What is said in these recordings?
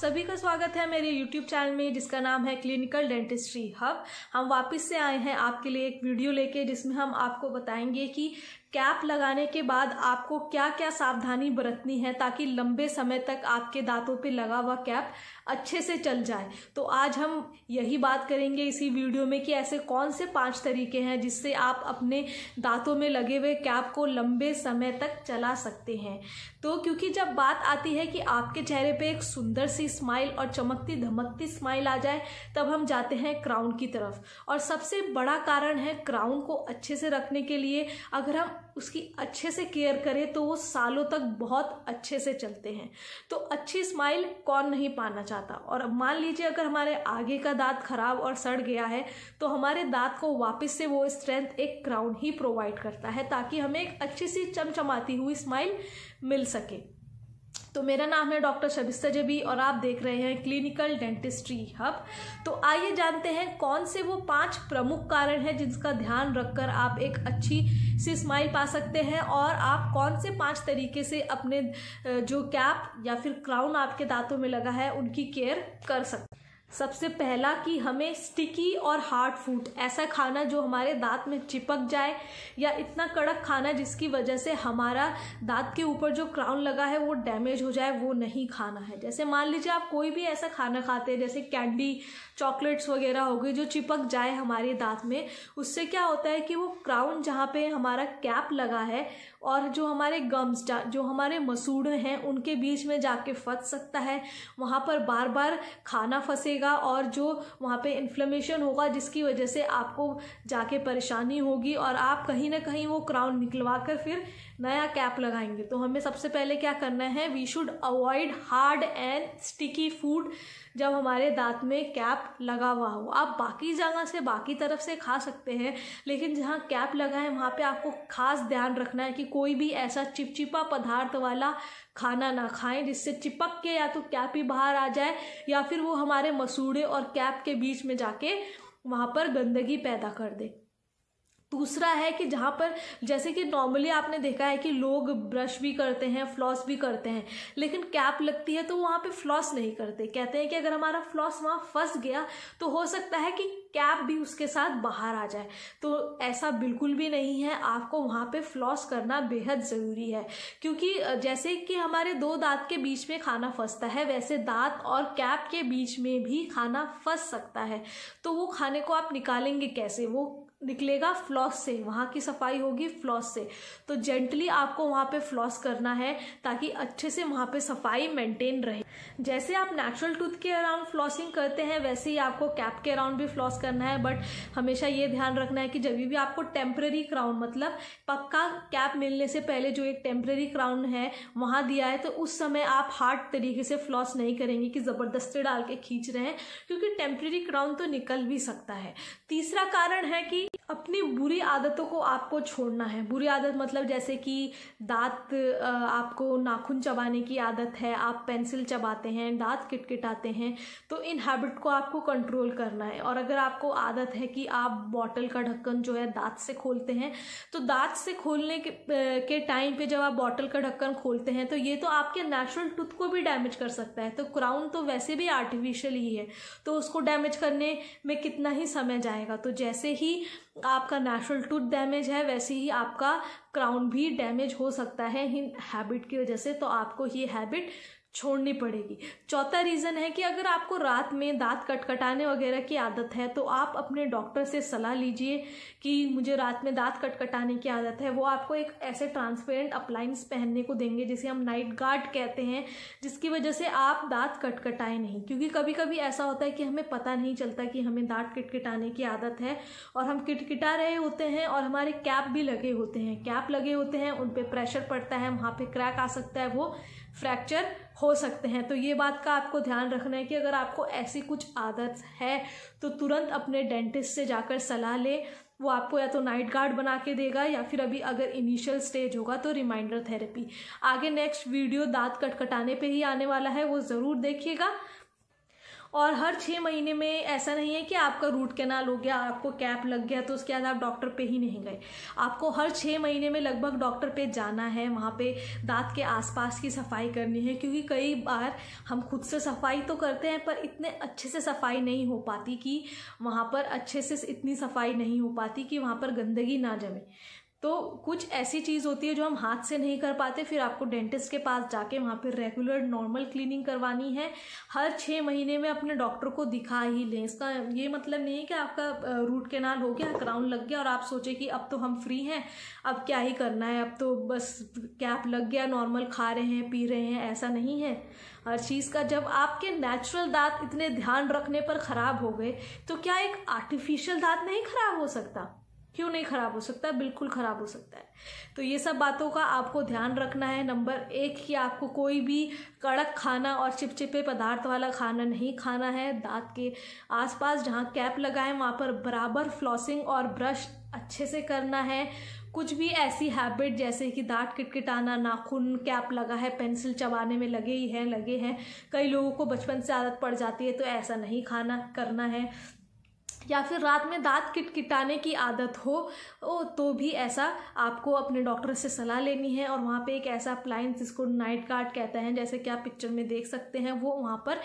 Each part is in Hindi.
सभी का स्वागत है मेरे यूट्यूब चैनल में जिसका नाम है क्लिनिकल डेंटिस्ट्री हब हम वापस से आए हैं आपके लिए एक वीडियो लेके जिसमें हम आपको बताएंगे कि कैप लगाने के बाद आपको क्या क्या सावधानी बरतनी है ताकि लंबे समय तक आपके दांतों पे लगा हुआ कैप अच्छे से चल जाए तो आज हम यही बात करेंगे इसी वीडियो में कि ऐसे कौन से पांच तरीके हैं जिससे आप अपने दांतों में लगे हुए कैप को लंबे समय तक चला सकते हैं तो क्योंकि जब बात आती है कि आपके चेहरे पे एक सुंदर सी अच्छी स्माइल और चमकती धमकती स्माइल आ जाए तब हम जाते हैं क्राउन की तरफ और सबसे बड़ा कारण है क्राउन को अच्छे से रखने के लिए अगर हम उसकी अच्छे से केयर करें तो वो सालों तक बहुत अच्छे से चलते हैं तो अच्छी स्माइल कौन नहीं पाना चाहता और अब मान लीजिए अगर हमारे आगे का दांत खराब और सड़ गया है तो हमारे दांत को वापस से वो स्ट्रेंथ एक क्राउन ही प्रोवाइड करता है ताकि हमें एक अच्छी सी चमचमाती हुई स्माइल मिल सके तो मेरा नाम है डॉक्टर शबिस्ता जबी और आप देख रहे हैं क्लिनिकल डेंटिस्ट्री हब तो आइए जानते हैं कौन से वो पांच प्रमुख कारण हैं जिनका ध्यान रखकर आप एक अच्छी सी स्माइल पा सकते हैं और आप कौन से पांच तरीके से अपने जो कैप या फिर क्राउन आपके दांतों में लगा है उनकी केयर कर सकते हैं सबसे पहला कि हमें स्टिकी और हार्ड फूड ऐसा खाना जो हमारे दांत में चिपक जाए या इतना कड़क खाना जिसकी वजह से हमारा दांत के ऊपर जो क्राउन लगा है वो डैमेज हो जाए वो नहीं खाना है जैसे मान लीजिए आप कोई भी ऐसा खाना खाते हैं जैसे कैंडी चॉकलेट्स वगैरह हो गई जो चिपक जाए हमारे दांत में उससे क्या होता है कि वो क्राउन जहाँ पर हमारा कैप लगा है और जो हमारे गम्स जो हमारे मसूड़े हैं उनके बीच में जाके फंस सकता है वहाँ पर बार बार खाना फंसे बढ़ेगा और जो वहाँ पे इन्फ्लेमेशन होगा जिसकी वजह से आपको जाके परेशानी होगी और आप कहीं ना कहीं वो क्राउन निकलवा कर फिर नया कैप लगाएंगे तो हमें सबसे पहले क्या करना है we should avoid hard and sticky food जब हमारे दांत में कैप लगा हुआ हो आप बाकी जगह से बाकी तरफ से खा सकते हैं लेकिन जहाँ कैप लगा है वहाँ पे आपको खास ध्यान रखना है कि कोई भी ऐसा चिपचिपा पदार्थ वाला खाना ना खाएं जिससे चिपक के या तो कैप ही बाहर आ जाए या फिर वो हमारे कसूड़े और कैप के बीच में जाके वहाँ पर गंदगी पैदा कर दे दूसरा है कि जहाँ पर जैसे कि नॉर्मली आपने देखा है कि लोग ब्रश भी करते हैं फ्लॉस भी करते हैं लेकिन कैप लगती है तो वहाँ पे फ्लॉस नहीं करते कहते हैं कि अगर हमारा फ्लॉस वहाँ फंस गया तो हो सकता है कि कैप भी उसके साथ बाहर आ जाए तो ऐसा बिल्कुल भी नहीं है आपको वहाँ पे फ्लॉस करना बेहद ज़रूरी है क्योंकि जैसे कि हमारे दो दांत के बीच में खाना फंसता है वैसे दांत और कैप के बीच में भी खाना फंस सकता है तो वो खाने को आप निकालेंगे कैसे वो निकलेगा फ्लॉस से वहाँ की सफाई होगी फ्लॉस से तो जेंटली आपको वहाँ पे फ्लॉस करना है ताकि अच्छे से वहाँ पे सफाई मेंटेन रहे जैसे आप नेचुरल टूथ के अराउंड फ्लॉसिंग करते हैं वैसे ही आपको कैप के अराउंड भी फ्लॉस करना है बट हमेशा ये ध्यान रखना है कि जब भी आपको टेम्प्रेरी क्राउन मतलब पक्का कैप मिलने से पहले जो एक टेम्प्रेरी क्राउन है वहाँ दिया है तो उस समय आप हार्ड तरीके से फ्लॉस नहीं करेंगे कि ज़बरदस्ती डाल के खींच रहे हैं क्योंकि टेम्प्रेरी क्राउन तो निकल भी सकता है तीसरा कारण है कि अपनी बुरी आदतों को आपको छोड़ना है बुरी आदत मतलब जैसे कि दांत आपको नाखून चबाने की आदत है आप पेंसिल चबाते हैं दांत किटकिटाते हैं तो इन हैबिट को आपको कंट्रोल करना है और अगर आपको आदत है कि आप बॉटल का ढक्कन जो है दांत से खोलते हैं तो दांत से खोलने के, के टाइम पे जब आप बॉटल का ढक्कन खोलते हैं तो ये तो आपके नेचुरल टूथ को भी डैमेज कर सकता है तो क्राउन तो वैसे भी आर्टिफिशियल ही है तो उसको डैमेज करने में कितना ही समय जाएगा तो जैसे ही आपका नेचुरल टूथ डैमेज है वैसे ही आपका क्राउन भी डैमेज हो सकता है इन हैबिट की वजह से तो आपको ये हैबिट छोड़नी पड़ेगी चौथा रीज़न है कि अगर आपको रात में दांत कटकटाने वगैरह की आदत है तो आप अपने डॉक्टर से सलाह लीजिए कि मुझे रात में दांत कटकटाने की आदत है वो आपको एक ऐसे ट्रांसपेरेंट अप्लाइंस पहनने को देंगे जिसे हम नाइट गार्ड कहते हैं जिसकी वजह से आप दांत कटकटाए नहीं क्योंकि कभी कभी ऐसा होता है कि हमें पता नहीं चलता कि हमें दांत किटकिटाने की आदत है और हम किटकिटा रहे होते हैं और हमारे कैप भी लगे होते हैं कैप लगे होते हैं उन पर प्रेशर पड़ता है वहाँ पर क्रैक आ सकता है वो फ्रैक्चर हो सकते हैं तो ये बात का आपको ध्यान रखना है कि अगर आपको ऐसी कुछ आदत है तो तुरंत अपने डेंटिस्ट से जाकर सलाह लें वो आपको या तो नाइट गार्ड बना के देगा या फिर अभी अगर इनिशियल स्टेज होगा तो रिमाइंडर थेरेपी आगे नेक्स्ट वीडियो दांत कटकटाने पे ही आने वाला है वो ज़रूर देखिएगा और हर छः महीने में ऐसा नहीं है कि आपका रूट कैनाल हो गया आपको कैप लग गया तो उसके बाद आप डॉक्टर पे ही नहीं गए आपको हर छः महीने में लगभग डॉक्टर पे जाना है वहाँ पे दांत के आसपास की सफाई करनी है क्योंकि कई बार हम खुद से सफाई तो करते हैं पर इतने अच्छे से सफाई नहीं हो पाती कि वहाँ पर अच्छे से इतनी सफाई नहीं हो पाती कि वहाँ पर गंदगी ना जमे तो कुछ ऐसी चीज़ होती है जो हम हाथ से नहीं कर पाते फिर आपको डेंटिस्ट के पास जाके वहाँ पर रेगुलर नॉर्मल क्लीनिंग करवानी है हर छः महीने में अपने डॉक्टर को दिखा ही लें इसका ये मतलब नहीं है कि आपका रूट कैनाल हो गया क्राउन लग गया और आप सोचे कि अब तो हम फ्री हैं अब क्या ही करना है अब तो बस कैप लग गया नॉर्मल खा रहे हैं पी रहे हैं ऐसा नहीं है हर चीज़ का जब आपके नेचुरल दांत इतने ध्यान रखने पर ख़राब हो गए तो क्या एक आर्टिफिशियल दांत नहीं ख़राब हो सकता क्यों नहीं ख़राब हो सकता बिल्कुल ख़राब हो सकता है तो ये सब बातों का आपको ध्यान रखना है नंबर एक कि आपको कोई भी कड़क खाना और चिपचिपे पदार्थ वाला खाना नहीं खाना है दांत के आसपास जहाँ कैप लगाएं वहाँ पर बराबर फ्लॉसिंग और ब्रश अच्छे से करना है कुछ भी ऐसी हैबिट जैसे कि दांत किटकिटाना नाखून कैप लगा है पेंसिल चबाने में लगे ही हैं लगे हैं कई लोगों को बचपन से आदत पड़ जाती है तो ऐसा नहीं खाना करना है या फिर रात में दांत किटकिटाने की आदत हो तो भी ऐसा आपको अपने डॉक्टर से सलाह लेनी है और वहाँ पे एक ऐसा अप्लाइंस जिसको नाइट गार्ड कहते हैं जैसे कि आप पिक्चर में देख सकते हैं वो वहाँ पर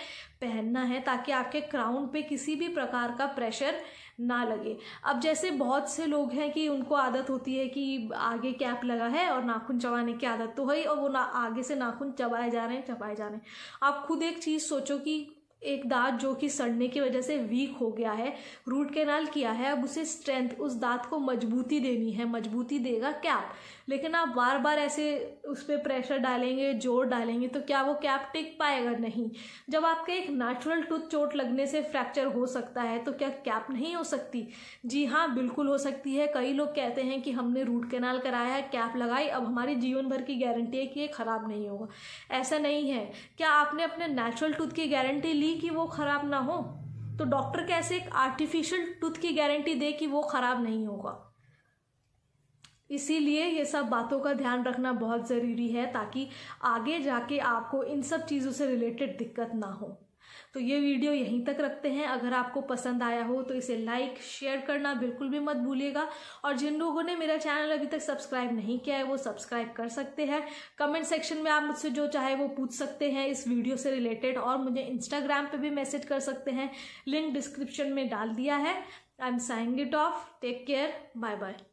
पहनना है ताकि आपके क्राउन पे किसी भी प्रकार का प्रेशर ना लगे अब जैसे बहुत से लोग हैं कि उनको आदत होती है कि आगे कैप लगा है और नाखून चबाने की आदत तो है और वो ना आगे से नाखून चबाए जा रहे हैं चबाए जा रहे हैं आप खुद एक चीज़ सोचो कि एक दांत जो कि सड़ने की वजह से वीक हो गया है रूट कैनाल किया है अब उसे स्ट्रेंथ उस दांत को मजबूती देनी है मजबूती देगा कैप लेकिन आप बार बार ऐसे उस पर प्रेशर डालेंगे जोर डालेंगे तो क्या वो कैप टिक पाएगा नहीं जब आपके एक नेचुरल टूथ चोट लगने से फ्रैक्चर हो सकता है तो क्या कैप नहीं हो सकती जी हाँ बिल्कुल हो सकती है कई लोग कहते हैं कि हमने रूट कैनाल कराया है कैप लगाई अब हमारी जीवन भर की गारंटी है कि ये ख़राब नहीं होगा ऐसा नहीं है क्या आपने अपने नेचुरल टूथ की गारंटी ली नहीं कि वो ख़राब ना हो तो डॉक्टर कैसे एक आर्टिफिशियल टूथ की गारंटी दे कि वो ख़राब नहीं होगा इसीलिए ये सब बातों का ध्यान रखना बहुत ज़रूरी है ताकि आगे जाके आपको इन सब चीज़ों से रिलेटेड दिक्कत ना हो तो ये वीडियो यहीं तक रखते हैं अगर आपको पसंद आया हो तो इसे लाइक शेयर करना बिल्कुल भी मत भूलिएगा और जिन लोगों ने मेरा चैनल अभी तक सब्सक्राइब नहीं किया है वो सब्सक्राइब कर सकते हैं कमेंट सेक्शन में आप मुझसे जो चाहे वो पूछ सकते हैं इस वीडियो से रिलेटेड और मुझे इंस्टाग्राम पर भी मैसेज कर सकते हैं लिंक डिस्क्रिप्शन में डाल दिया है I am saying it off take care bye bye